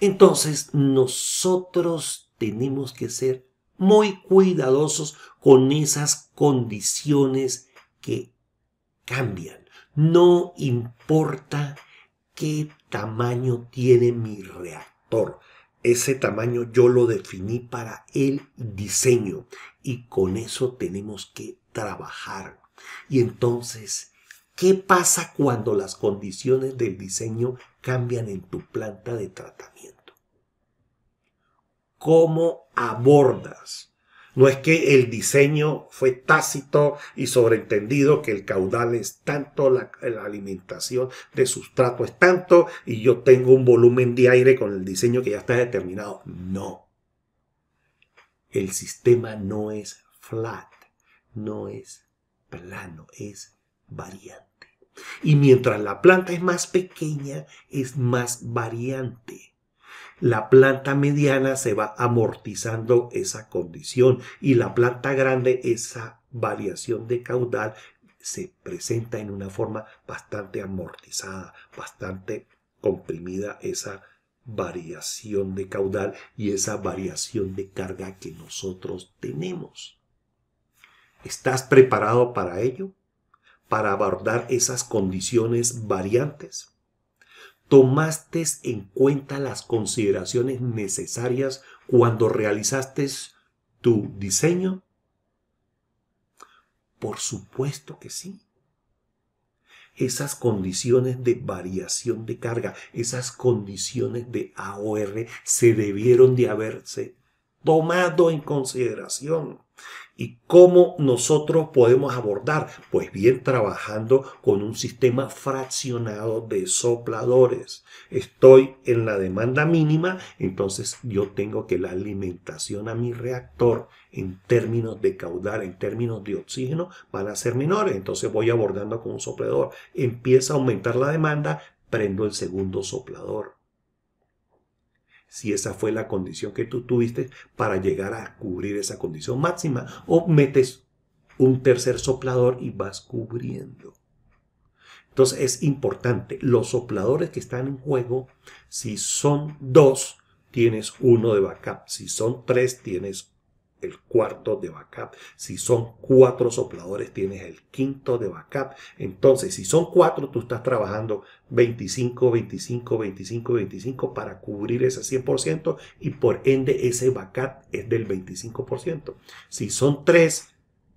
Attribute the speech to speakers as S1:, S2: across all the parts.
S1: Entonces nosotros tenemos que ser muy cuidadosos con esas condiciones que cambian. No importa qué tamaño tiene mi reactor. Ese tamaño yo lo definí para el diseño y con eso tenemos que trabajar. Y entonces, ¿qué pasa cuando las condiciones del diseño cambian en tu planta de tratamiento. ¿Cómo abordas? No es que el diseño fue tácito y sobreentendido que el caudal es tanto, la, alimentación de sustrato es tanto y yo tengo un volumen de aire con el diseño que ya está determinado. No. El sistema no es flat, no es plano, es variante. Y mientras la planta es más pequeña, es más variante. La planta mediana se va amortizando esa condición y la planta grande esa variación de caudal se presenta en una forma bastante amortizada, bastante comprimida esa variación de caudal y esa variación de carga que nosotros tenemos. ¿Estás preparado para ello? para abordar esas condiciones variantes? ¿Tomaste en cuenta las consideraciones necesarias cuando realizaste tu diseño? Por supuesto que sí. Esas condiciones de variación de carga, esas condiciones de AOR se debieron de haberse tomado en consideración. ¿Y cómo nosotros podemos abordar? Pues bien, trabajando con un sistema fraccionado de sopladores. Estoy en la demanda mínima, entonces yo tengo que la alimentación a mi reactor en términos de caudal, en términos de oxígeno, van a ser menores. Entonces voy abordando con un soplador. Empieza a aumentar la demanda, prendo el segundo soplador si esa fue la condición que tú tuviste para llegar a cubrir esa condición máxima, o metes un tercer soplador y vas cubriendo. Entonces es importante, los sopladores que están en juego, si son dos, tienes uno de backup, si son tres, tienes el cuarto de backup. Si son cuatro sopladores, tienes el quinto de backup. Entonces, si son cuatro, tú estás trabajando 25, 25, 25, 25 para cubrir ese 100% y por ende ese backup es del 25%. Si son tres,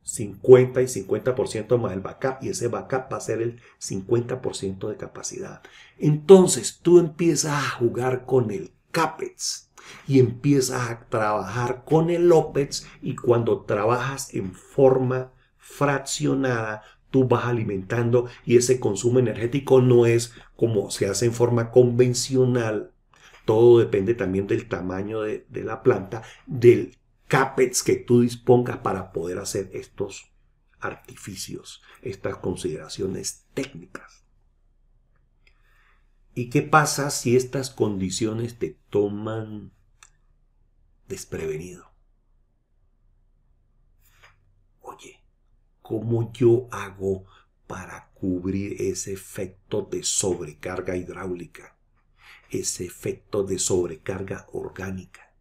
S1: 50 y 50% más el backup y ese backup va a ser el 50% de capacidad. Entonces, tú empiezas a jugar con el CAPEX y empiezas a trabajar con el López, y cuando trabajas en forma fraccionada, tú vas alimentando y ese consumo energético no es como se hace en forma convencional. Todo depende también del tamaño de, de la planta, del CAPEX que tú dispongas para poder hacer estos artificios, estas consideraciones técnicas. ¿Y qué pasa si estas condiciones te toman desprevenido? Oye, ¿cómo yo hago para cubrir ese efecto de sobrecarga hidráulica? Ese efecto de sobrecarga orgánica.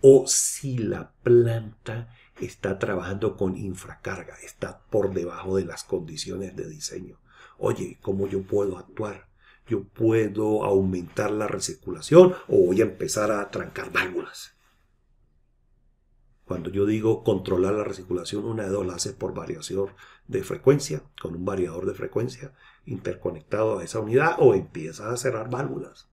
S1: O si la planta está trabajando con infracarga, está por debajo de las condiciones de diseño. Oye, ¿cómo yo puedo actuar? yo puedo aumentar la recirculación o voy a empezar a trancar válvulas. Cuando yo digo controlar la recirculación, una de dos la haces por variación de frecuencia, con un variador de frecuencia interconectado a esa unidad, o empieza a cerrar válvulas.